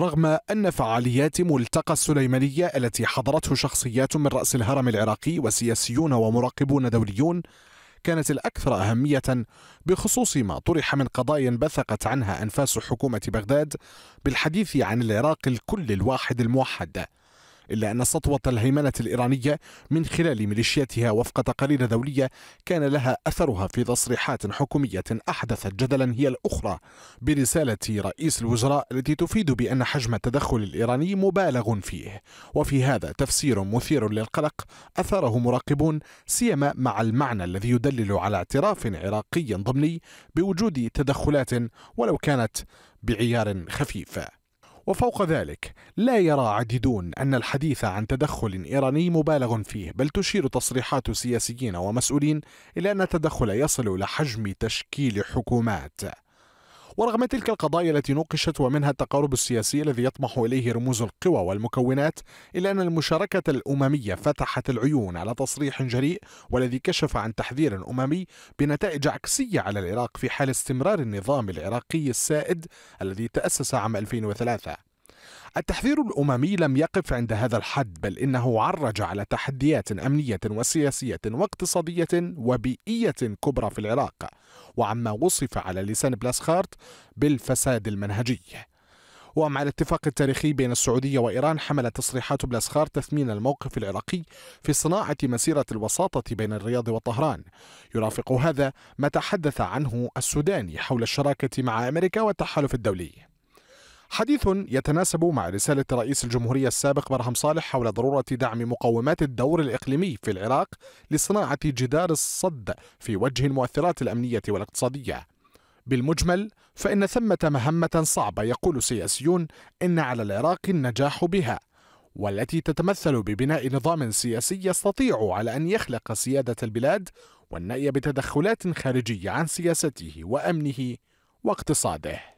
رغم أن فعاليات ملتقى السليمانية التي حضرته شخصيات من رأس الهرم العراقي وسياسيون ومراقبون دوليون كانت الأكثر أهمية بخصوص ما طرح من قضايا بثقت عنها أنفاس حكومة بغداد بالحديث عن العراق الكل الواحد الموحد إلا أن سطوة الهيمنة الإيرانية من خلال ميليشياتها وفق تقارير دولية كان لها أثرها في تصريحات حكومية أحدثت جدلا هي الأخرى برسالة رئيس الوزراء التي تفيد بأن حجم التدخل الإيراني مبالغ فيه وفي هذا تفسير مثير للقلق أثره مراقبون سيما مع المعنى الذي يدلل على اعتراف عراقي ضمني بوجود تدخلات ولو كانت بعيار خفيف وفوق ذلك لا يرى عديدون أن الحديث عن تدخل إيراني مبالغ فيه بل تشير تصريحات سياسيين ومسؤولين إلى أن التدخل يصل لحجم تشكيل حكومات ورغم تلك القضايا التي نوقشت ومنها التقارب السياسي الذي يطمح إليه رموز القوى والمكونات إلا أن المشاركة الأممية فتحت العيون على تصريح جريء والذي كشف عن تحذير أممي بنتائج عكسية على العراق في حال استمرار النظام العراقي السائد الذي تأسس عام 2003 التحذير الاممي لم يقف عند هذا الحد بل انه عرج على تحديات امنيه وسياسيه واقتصاديه وبيئيه كبرى في العراق وعما وصف على لسان بلاسخارت بالفساد المنهجي ومع الاتفاق التاريخي بين السعودية وإيران حملت تصريحات بلاسخار تثمين الموقف العراقي في صناعة مسيرة الوساطة بين الرياض وطهران يرافق هذا ما تحدث عنه السوداني حول الشراكة مع أمريكا والتحالف الدولي حديث يتناسب مع رسالة رئيس الجمهورية السابق برهم صالح حول ضرورة دعم مقومات الدور الإقليمي في العراق لصناعة جدار الصد في وجه المؤثرات الأمنية والاقتصادية بالمجمل فإن ثمة مهمة صعبة يقول سياسيون إن على العراق النجاح بها والتي تتمثل ببناء نظام سياسي يستطيع على أن يخلق سيادة البلاد والنأي بتدخلات خارجية عن سياسته وأمنه واقتصاده